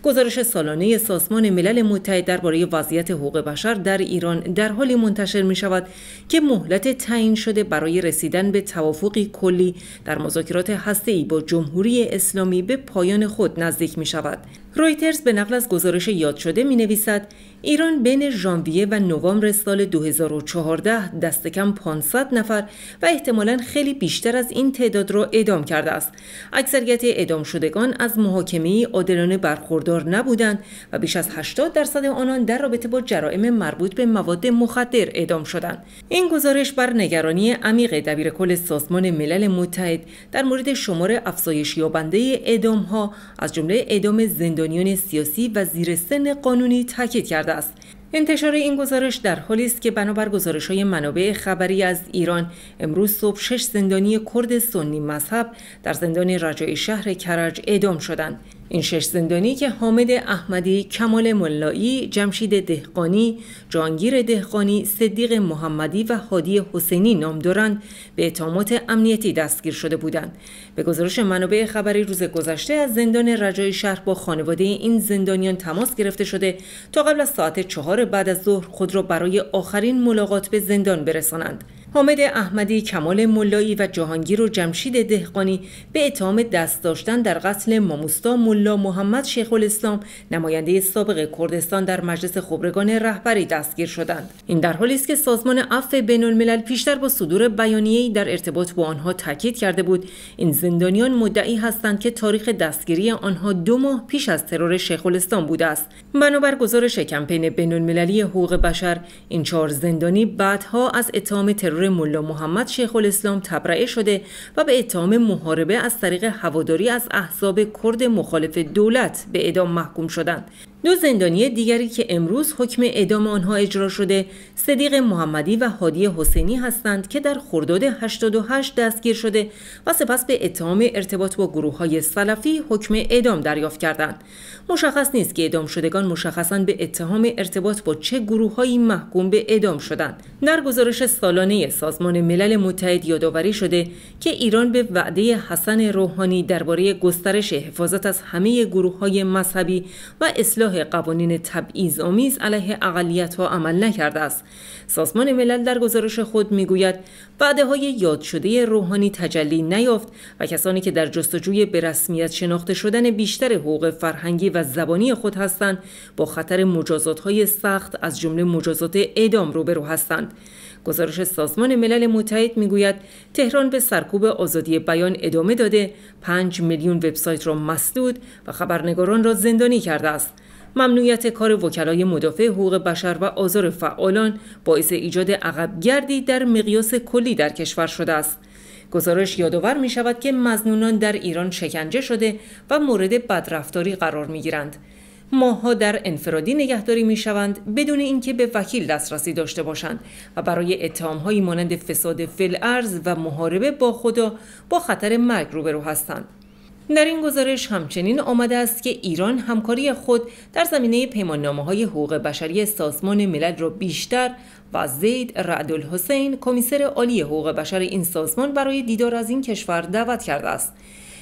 گزارش سالانه سازمان ملل متحد درباره وضعیت حقوق بشر در ایران در حالی منتشر می شود که مهلت تعیین شده برای رسیدن به توافقی کلی در مذاکرات هسته‌ای با جمهوری اسلامی به پایان خود نزدیک می شود. رویترز به نقل از گزارش یاد شده می نویسد ایران بین ژانویه و نوامبر سال 2014 دست کم 500 نفر و احتمالا خیلی بیشتر از این تعداد را اعدام کرده است. اکثریت اعدام شدگان از محاکمه عادلانه برخوردار نبودند و بیش از 80 درصد آنان در رابطه با جرائم مربوط به مواد مخدر اعدام شدند. این گزارش بر نگرانی عمیق دبیر کل سازمان ملل متحد در مورد شمار افزایش یابنده اعدام ها از جمله اعدام زندان زندانیان سیاسی و زیر سن قانونی تاکید کرده است انتشار این گزارش در حالی است که بنابر گزارش های منابع خبری از ایران امروز صبح شش زندانی کرد سنی مذهب در زندان رجای شهر کرج اعدام شدند این شش زندانی که حامد احمدی، کمال ملایی، جمشید دهقانی، جانگیر دهقانی، صدیق محمدی و هادی حسینی نام دارند به اتهامات امنیتی دستگیر شده بودند. به گزارش منابع خبری روز گذشته از زندان رجای شهر با خانواده این زندانیان تماس گرفته شده تا قبل از ساعت چهار بعد از ظهر خود را برای آخرین ملاقات به زندان برسانند. حامد احمدی، کمال ملایی و جهانگیر و جمشید دهقانی به اتهام دست داشتن در قتل ماموستا ملا محمد شیخ الاسلام نماینده سابق کردستان در مجلس خبرگان رهبری دستگیر شدند. این در حالی است که سازمان عفو الملل پیشتر با صدور بیانیه‌ای در ارتباط با آنها تاکید کرده بود این زندانیان مدعی هستند که تاریخ دستگیری آنها دو ماه پیش از ترور شیخ الاسلام بوده است. بنابر گزارش کمپین المللی حقوق بشر این چهار زندانی بعدها از اتهام ترور ترور ملا محمد شیخ الاسلام تبرئه شده و به اتهام محاربه از طریق هواداری از احزاب کرد مخالف دولت به ادام محکوم شدند دو زندانی دیگری که امروز حکم اعدام آنها اجرا شده صدیق محمدی و هادی حسینی هستند که در خرداد 88 دستگیر شده و سپس به اتهام ارتباط با گروه های سلفی حکم اعدام دریافت کردند مشخص نیست که اعدام شدگان مشخصا به اتهام ارتباط با چه گروههایی محکوم به اعدام شدند در گزارش سالانه سازمان ملل متحد یادآوری شده که ایران به وعده حسن روحانی درباره گسترش حفاظت از همه گروههای مذهبی و اصلاح اصلاح قوانین تبعیض آمیز علیه اقلیت ها عمل نکرده است سازمان ملل در گزارش خود میگوید وعده های یاد شده روحانی تجلی نیافت و کسانی که در جستجوی به رسمیت شناخته شدن بیشتر حقوق فرهنگی و زبانی خود هستند با خطر مجازات های سخت از جمله مجازات اعدام روبرو هستند گزارش سازمان ملل متحد میگوید تهران به سرکوب آزادی بیان ادامه داده 5 میلیون وبسایت را مسدود و خبرنگاران را زندانی کرده است ممنوعیت کار وکلای مدافع حقوق بشر و آزار فعالان باعث ایجاد عقبگردی در مقیاس کلی در کشور شده است گزارش یادآور می شود که مزنونان در ایران شکنجه شده و مورد بدرفتاری قرار می گیرند. ماها در انفرادی نگهداری می بدون اینکه به وکیل دسترسی داشته باشند و برای اتهامهایی مانند فساد فلعرز و محاربه با خدا با خطر مرگ روبرو هستند. در این گزارش همچنین آمده است که ایران همکاری خود در زمینه پیماننامه های حقوق بشری سازمان ملل را بیشتر و زید رعدل حسین کمیسر عالی حقوق بشر این سازمان برای دیدار از این کشور دعوت کرده است.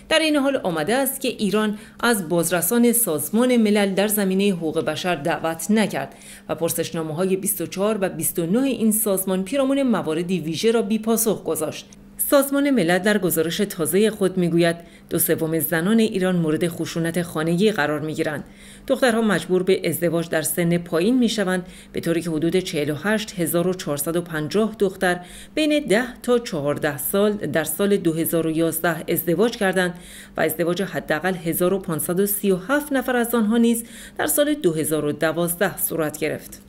در این حال آمده است که ایران از بازرسان سازمان ملل در زمینه حقوق بشر دعوت نکرد و پرسشنامه های 24 و 29 این سازمان پیرامون مواردی ویژه را بیپاسخ گذاشت سازمان ملل در گزارش تازه خود میگوید دو سوم زنان ایران مورد خشونت خانگی قرار میگیرند دخترها مجبور به ازدواج در سن پایین میشوند به طوری که حدود 48450 دختر بین 10 تا 14 سال در سال 2011 ازدواج کردند و ازدواج حداقل 1537 نفر از آنها نیز در سال 2012 صورت گرفت.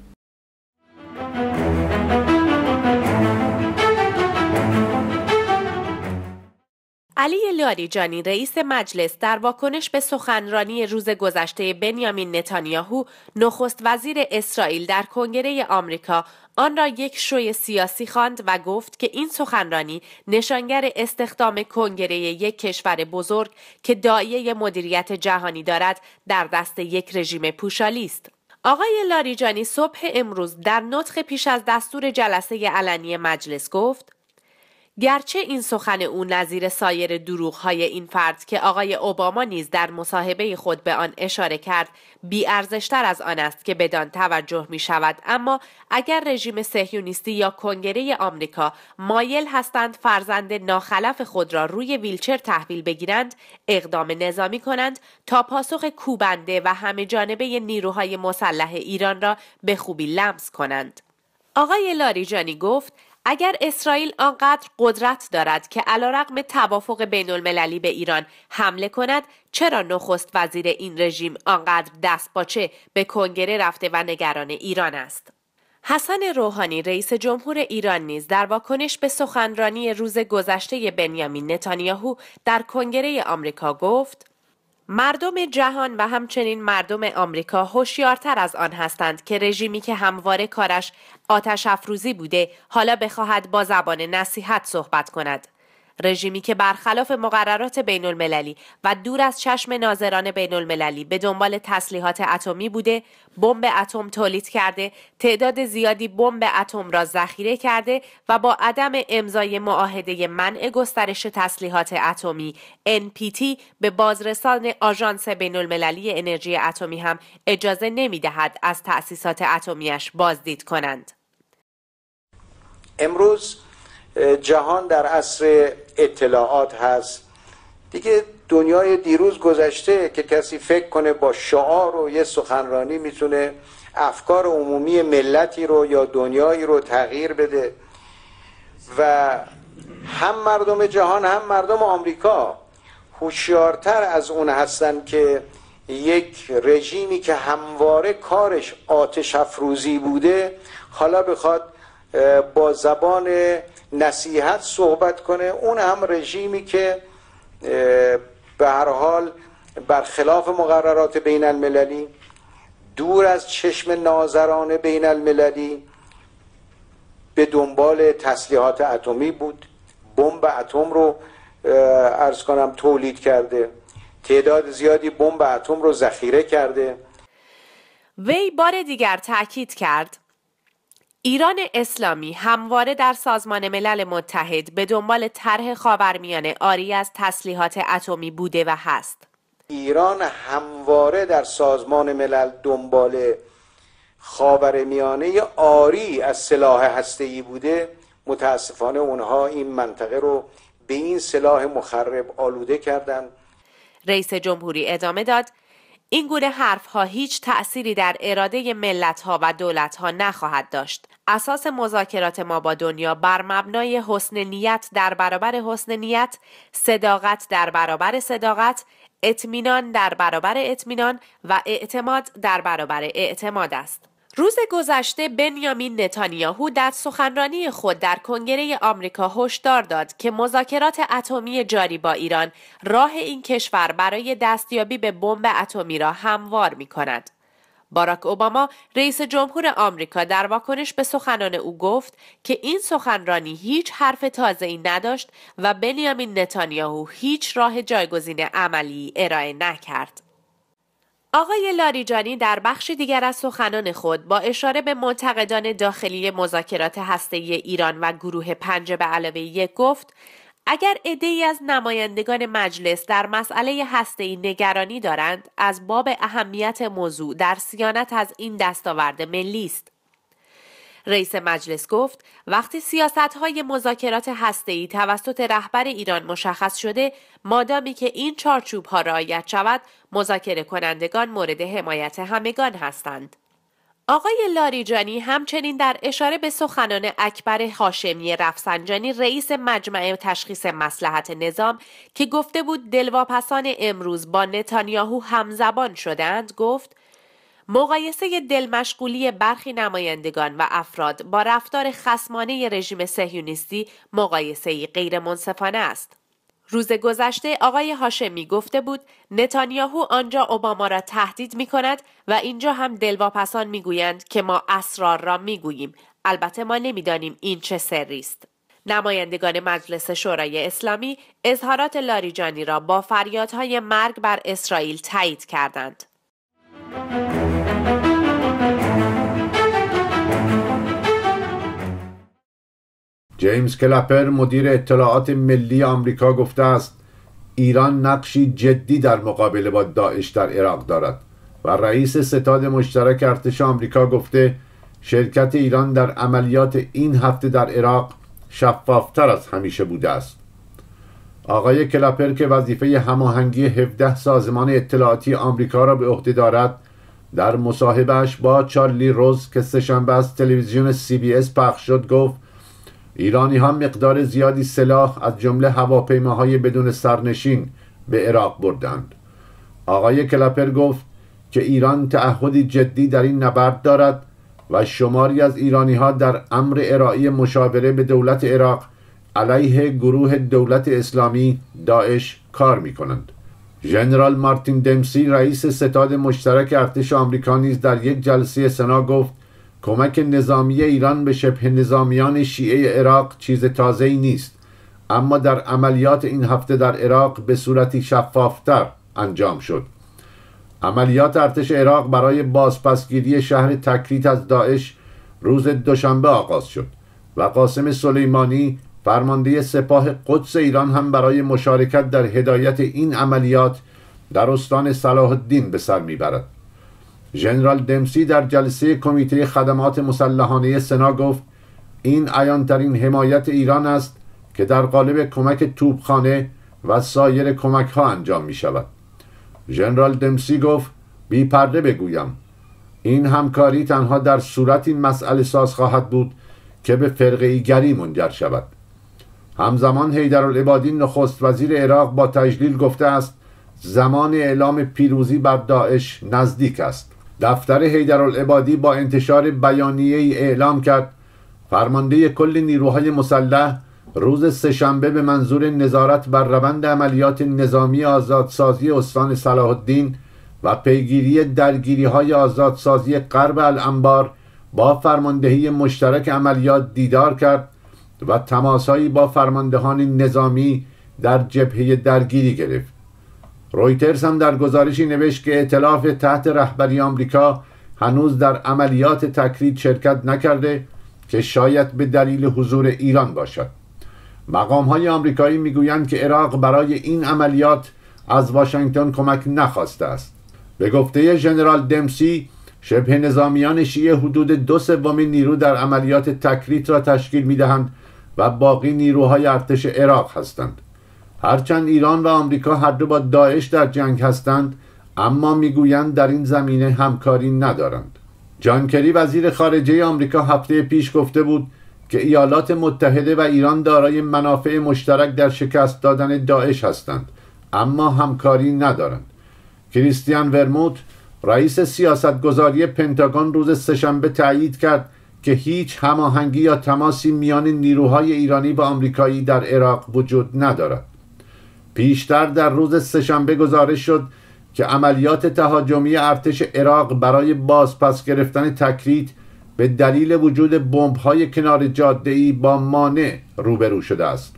علی لاریجانی رئیس مجلس در واکنش به سخنرانی روز گذشته بنیامین نتانیاهو نخست وزیر اسرائیل در کنگره آمریکا آن را یک شوی سیاسی خواند و گفت که این سخنرانی نشانگر استخدام کنگره یک کشور بزرگ که دایه مدیریت جهانی دارد در دست یک رژیم پوشالی است. آقای لاریجانی صبح امروز در نطخ پیش از دستور جلسه علنی مجلس گفت گرچه این سخن او نظیر سایر های این فرد که آقای اوباما نیز در مصاحبه خود به آن اشاره کرد بی ارزشتر از آن است که بدان توجه می شود اما اگر رژیم سهیونیستی یا کنگره آمریکا مایل هستند فرزند ناخلف خود را روی ویلچر تحویل بگیرند اقدام نظامی کنند تا پاسخ کوبنده و همه جانبه نیروهای مسلح ایران را به خوبی لمس کنند آقای لاریجانی گفت اگر اسرائیل آنقدر قدرت دارد که علیرغم توافق بین المللی به ایران حمله کند چرا نخست وزیر این رژیم آنقدر دست باچه به کنگره رفته و نگران ایران است؟ حسن روحانی رئیس جمهور ایران نیز در واکنش به سخنرانی روز گذشته بنیامین نتانیاهو در کنگره آمریکا گفت مردم جهان و همچنین مردم آمریکا هوشیارتر از آن هستند که رژیمی که همواره کارش آتش افروزی بوده حالا بخواهد با زبان نصیحت صحبت کند رژیمی که برخلاف مقررات بین المللی و دور از چشم ناظران بین المللی به دنبال تسلیحات اتمی بوده بمب اتم تولید کرده تعداد زیادی بمب اتم را ذخیره کرده و با عدم امضای معاهده منع گسترش تسلیحات اتمی NPT به بازرسان آژانس بین المللی انرژی اتمی هم اجازه نمی دهد از تأسیسات اتمیش بازدید کنند امروز جهان در عصر اطلاعات هست دیگه دنیای دیروز گذشته که کسی فکر کنه با شعار و یه سخنرانی میتونه افکار عمومی ملتی رو یا دنیایی رو تغییر بده و هم مردم جهان هم مردم آمریکا هوشیارتر از اون هستن که یک رژیمی که همواره کارش آتش افروزی بوده حالا بخواد با زبان نصیحت صحبت کنه اون هم رژیمی که به هر حال برخلاف مقررات بین المللی دور از چشم ناظران بین المللی به دنبال تسلیحات اتمی بود بمب اتم رو ارز کنم تولید کرده تعداد زیادی بمب اتم رو ذخیره کرده وی بار دیگر تاکید کرد ایران اسلامی همواره در سازمان ملل متحد به دنبال طرح خاورمیانه آری از تسلیحات اتمی بوده و هست. ایران همواره در سازمان ملل دنبال خاورمیانه آری از سلاح هسته‌ای بوده. متاسفانه اونها این منطقه رو به این سلاح مخرب آلوده کردند. رئیس جمهوری ادامه داد این گونه حرف ها هیچ تأثیری در اراده ملت ها و دولت ها نخواهد داشت. اساس مذاکرات ما با دنیا بر مبنای حسن نیت در برابر حسن نیت، صداقت در برابر صداقت، اطمینان در برابر اطمینان و اعتماد در برابر اعتماد است. روز گذشته بنیامین نتانیاهو در سخنرانی خود در کنگره آمریکا هشدار داد که مذاکرات اتمی جاری با ایران راه این کشور برای دستیابی به بمب اتمی را هموار می کند. باراک اوباما رئیس جمهور آمریکا در واکنش به سخنان او گفت که این سخنرانی هیچ حرف تازه ای نداشت و بنیامین نتانیاهو هیچ راه جایگزین عملی ارائه نکرد. آقای لاریجانی در بخش دیگر از سخنان خود با اشاره به منتقدان داخلی مذاکرات هسته‌ای ایران و گروه پنج به علاوه یک گفت اگر ای از نمایندگان مجلس در مسئله هسته‌ای نگرانی دارند از باب اهمیت موضوع در سیانت از این دستاورد ملی است رئیس مجلس گفت وقتی سیاست های مذاکرات هسته‌ای توسط رهبر ایران مشخص شده مادامی که این چارچوب ها رعایت شود مذاکره کنندگان مورد حمایت همگان هستند. آقای لاریجانی همچنین در اشاره به سخنان اکبر هاشمی رفسنجانی رئیس مجمع تشخیص مسلحت نظام که گفته بود دلواپسان امروز با نتانیاهو همزبان شدند گفت مقایسه دلمشغولی برخی نمایندگان و افراد با رفتار خسمانه رژیم سهیونیستی مقایسه غیر منصفانه است. روز گذشته آقای هاشمی گفته بود نتانیاهو آنجا اوباما را تهدید می کند و اینجا هم دلواپسان می گویند که ما اسرار را می گوییم. البته ما نمیدانیم این چه سری است. نمایندگان مجلس شورای اسلامی اظهارات لاریجانی را با فریادهای مرگ بر اسرائیل تایید کردند. جیمز کلاپر، مدیر اطلاعات ملی آمریکا گفته است ایران نقشی جدی در مقابله با داعش در عراق دارد و رئیس ستاد مشترک ارتش آمریکا گفته شرکت ایران در عملیات این هفته در عراق شفافتر از همیشه بوده است آقای کلاپر که وظیفه هماهنگی 17 سازمان اطلاعاتی آمریکا را به عهده دارد در مصاحبهش با چارلی روز که سهشنبه از تلویزیون CBS بی اس پخش شد گفت ایرانی ها مقدار زیادی سلاح از جمله هواپیماهای بدون سرنشین به عراق بردند آقای کلاپر گفت که ایران تعهدی جدی در این نبرد دارد و شماری از ایرانی ها در امر ارائه مشاوره به دولت عراق علیه گروه دولت اسلامی داعش کار می کنند. ژنرال مارتین دمسی رئیس ستاد مشترک ارتش آمریکا نیز در یک جلسه سنا گفت کمک نظامی ایران به شبه نظامیان شیعه عراق چیز تازه ای نیست اما در عملیات این هفته در عراق به صورتی شفافتر انجام شد عملیات ارتش عراق برای بازپسگیری شهر تکریت از داعش روز دوشنبه آغاز شد و قاسم سلیمانی فرمانده سپاه قدس ایران هم برای مشارکت در هدایت این عملیات در استان صلاح الدین به سر میبرد ژنرال دمسی در جلسه کمیته خدمات مسلحانه سنا گفت این ایانترین حمایت ایران است که در قالب کمک توپخانه و سایر کمک ها انجام می شود ژنرال دمسی گفت بی پرده بگویم این همکاری تنها در صورت این مسئله ساز خواهد بود که به فرقه گری منجر شود همزمان حیدرالعبادی نخست وزیر عراق با تجلیل گفته است زمان اعلام پیروزی بر داعش نزدیک است دفتر حیدرالعبادی با انتشار بیانیه ای اعلام کرد فرمانده کل نیروهای مسلح روز سهشنبه به منظور نظارت بر روند عملیات نظامی آزادسازی استان صلاح الدین و پیگیری درگیری های آزادسازی قرب الانبار با فرماندهی مشترک عملیات دیدار کرد و تماسهایی با فرماندهان نظامی در جبهه درگیری گرفت رویترز هم در گزارشی نوشت که اطلاف تحت رهبری آمریکا هنوز در عملیات تکرید شرکت نکرده که شاید به دلیل حضور ایران باشد مقام های آمریکایی میگویند که عراق برای این عملیات از واشنگتن کمک نخواسته است به گفته ژنرال دمسی شبه نظامیان شیعه حدود دو سوم نیرو در عملیات تکریت را تشکیل میدهند و باقی نیروهای ارتش عراق هستند هرچند ایران و آمریکا هر دو با داعش در جنگ هستند اما میگویند در این زمینه همکاری ندارند جان کری وزیر خارجه آمریکا هفته پیش گفته بود که ایالات متحده و ایران دارای منافع مشترک در شکست دادن داعش هستند اما همکاری ندارند کریستیان ورموت رئیس سیاستگذاری پنتاگون روز سهشنبه تایید کرد که هیچ هماهنگی یا تماسی میان نیروهای ایرانی و آمریکایی در عراق وجود ندارد پیشتر در روز سهشنبه گزارش شد که عملیات تهاجمی ارتش عراق برای بازپس گرفتن تکریت به دلیل وجود بمب‌های کنار جاده‌ای با مانع روبرو شده است.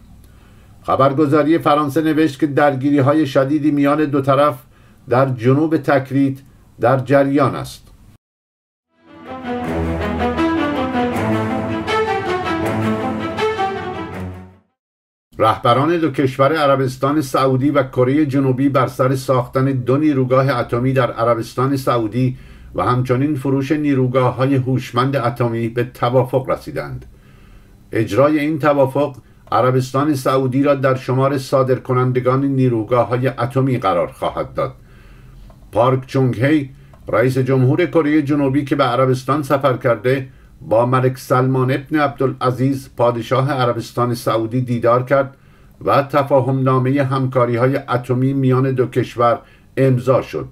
خبرگزاری فرانسه نوشت که درگیری‌های شدیدی میان دو طرف در جنوب تکریت در جریان است. رهبران دو کشور عربستان سعودی و کره جنوبی بر سر ساختن دو نیروگاه اتمی در عربستان سعودی و همچنین فروش نیروگاه های هوشمند اتمی به توافق رسیدند اجرای این توافق عربستان سعودی را در شمار صادرکنندگان نیروگاه های اتمی قرار خواهد داد پارک چونگ هی رئیس جمهور کره جنوبی که به عربستان سفر کرده با ملک سلمان ابن عبدالعزیز پادشاه عربستان سعودی دیدار کرد و تفاهم نامه همکاری های اتمی میان دو کشور امضا شد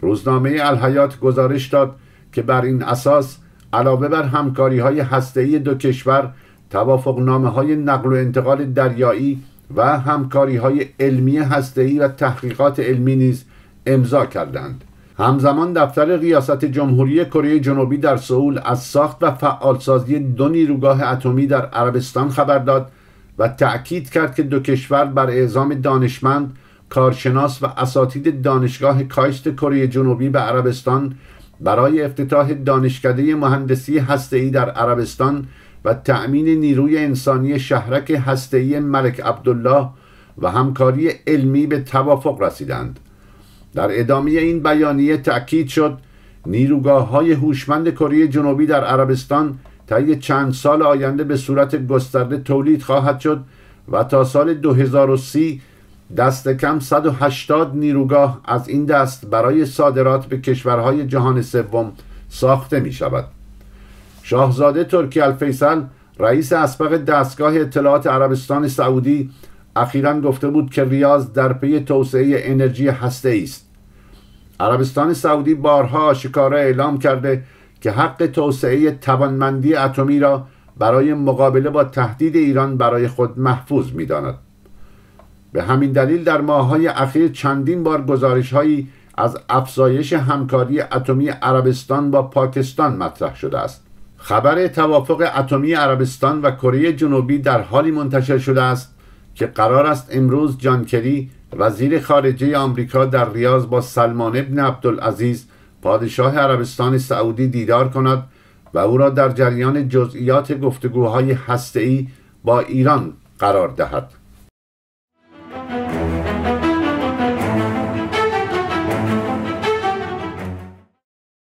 روزنامه الحیات گزارش داد که بر این اساس علاوه بر همکاری های هسته‌ای دو کشور توافق نامه های نقل و انتقال دریایی و همکاری های علمی هسته‌ای و تحقیقات علمی نیز امضا کردند همزمان دفتر ریاست جمهوری کره جنوبی در سئول از ساخت و فعالسازی دو نیروگاه اتمی در عربستان خبر داد و تأکید کرد که دو کشور بر اعزام دانشمند، کارشناس و اساتید دانشگاه کایست کره جنوبی به عربستان برای افتتاح دانشکده مهندسی هسته‌ای در عربستان و تأمین نیروی انسانی شهرک هسته‌ای ملک عبدالله و همکاری علمی به توافق رسیدند. در ادامه این بیانیه تأکید شد نیروگاه های هوشمند کره جنوبی در عربستان طی چند سال آینده به صورت گسترده تولید خواهد شد و تا سال 2030 دست کم 180 نیروگاه از این دست برای صادرات به کشورهای جهان سوم ساخته می شود شاهزاده ترکی الفیصل رئیس اسبق دستگاه اطلاعات عربستان سعودی اخیرا گفته بود که ریاض در پی توسعه انرژی هسته است عربستان سعودی بارها شکاره اعلام کرده که حق توسعه توانمندی اتمی را برای مقابله با تهدید ایران برای خود محفوظ میداند به همین دلیل در ماههای اخیر چندین بار گزارش هایی از افزایش همکاری اتمی عربستان با پاکستان مطرح شده است خبر توافق اتمی عربستان و کره جنوبی در حالی منتشر شده است که قرار است امروز جان وزیر خارجه آمریکا در ریاض با سلمان ابن عبدالعزیز پادشاه عربستان سعودی دیدار کند و او را در جریان جزئیات گفتگوهای هسته‌ای با ایران قرار دهد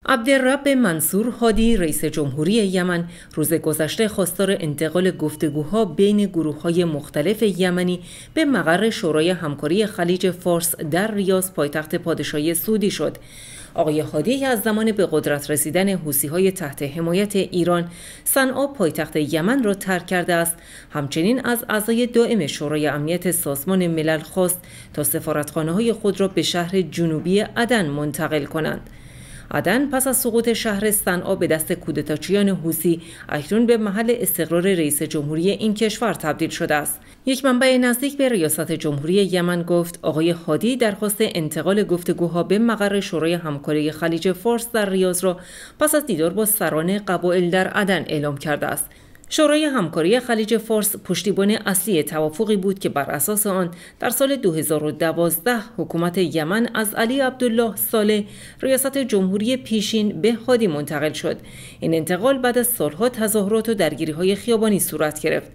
عبدالرب منصور هادی رئیس جمهوری یمن روز گذشته خواستار انتقال گفتگوها بین گروه های مختلف یمنی به مقر شورای همکاری خلیج فارس در ریاض پایتخت پادشاهی سودی شد. آقای هادی از زمان به قدرت رسیدن حوسی های تحت حمایت ایران صنعا پایتخت یمن را ترک کرده است همچنین از اعضای دائم شورای امنیت سازمان ملل خواست تا سفارتخانه های خود را به شهر جنوبی عدن منتقل کنند عدن پس از سقوط شهر صنعا به دست کودتاچیان حوسی اکنون به محل استقرار رئیس جمهوری این کشور تبدیل شده است یک منبع نزدیک به ریاست جمهوری یمن گفت آقای هادی درخواست انتقال گفتگوها به مقر شورای همکاری خلیج فارس در ریاض را پس از دیدار با سران قبایل در عدن اعلام کرده است شورای همکاری خلیج فارس پشتیبان اصلی توافقی بود که بر اساس آن در سال 2012 حکومت یمن از علی عبدالله ساله ریاست جمهوری پیشین به هادی منتقل شد این انتقال بعد از سالها تظاهرات و درگیری های خیابانی صورت گرفت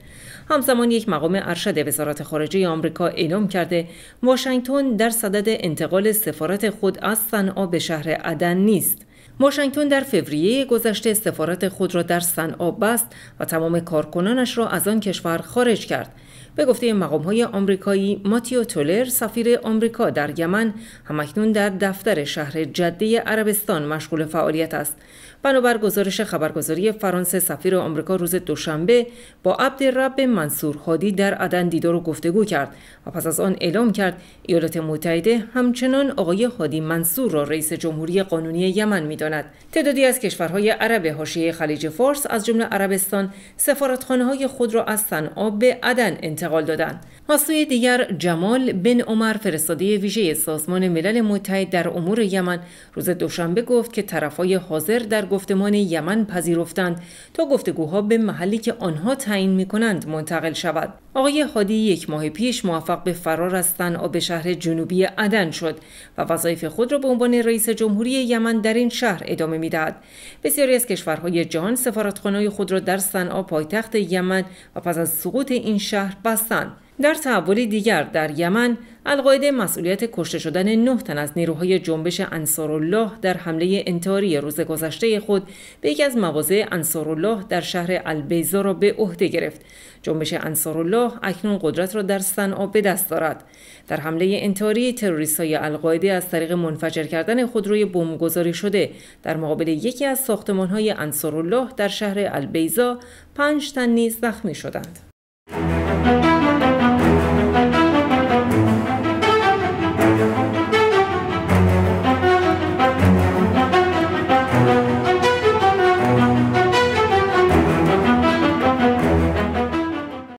همزمان یک مقام ارشد وزارت خارجه آمریکا اعلام کرده واشنگتن در صدد انتقال سفارت خود از صنعا به شهر عدن نیست واشنگتن در فوریه گذشته سفارت خود را در صنعا بست و تمام کارکنانش را از آن کشور خارج کرد به گفته مقام های آمریکایی ماتیو تولر سفیر آمریکا در یمن همکنون در دفتر شهر جده عربستان مشغول فعالیت است بنابر گزارش خبرگزاری فرانسه سفیر آمریکا روز دوشنبه با رب منصور خادی در عدن دیدار و گفتگو کرد و پس از آن اعلام کرد ایالات متحده همچنان آقای هادی منصور را رئیس جمهوری قانونی یمن میداند تعدادی از کشورهای عرب حاشیه خلیج فارس از جمله عربستان سفارتخانه های خود را از صنعا به عدن انتقال دادند. از سوی دیگر جمال بن عمر فرستاده ویژه سازمان ملل متحد در امور یمن روز دوشنبه گفت که طرفهای حاضر در گفتمان یمن پذیرفتند تا گفتگوها به محلی که آنها تعیین می منتقل شود. آقای حادی یک ماه پیش موفق به فرار از صنعا به شهر جنوبی عدن شد و وظایف خود را به عنوان رئیس جمهوری یمن در این شهر ادامه میدهد بسیاری از کشورهای جهان سفارتخانههای خود را در صنعا پایتخت یمن و پس از سقوط این شهر در تحولی دیگر در یمن القاعده مسئولیت کشته شدن نه تن از نیروهای جنبش انصارالله در حمله انتحاری روز گذشته خود به یکی از مواضع انصارالله در شهر البیزا را به عهده گرفت جنبش انصارالله اکنون قدرت را در صنعا به دست دارد در حمله انتحاری های القاعده از طریق منفجر کردن خودروی بمبگذاری شده در مقابل یکی از ساختمانهای انصارالله در شهر البیزا پنج تن نیز زخمی شدند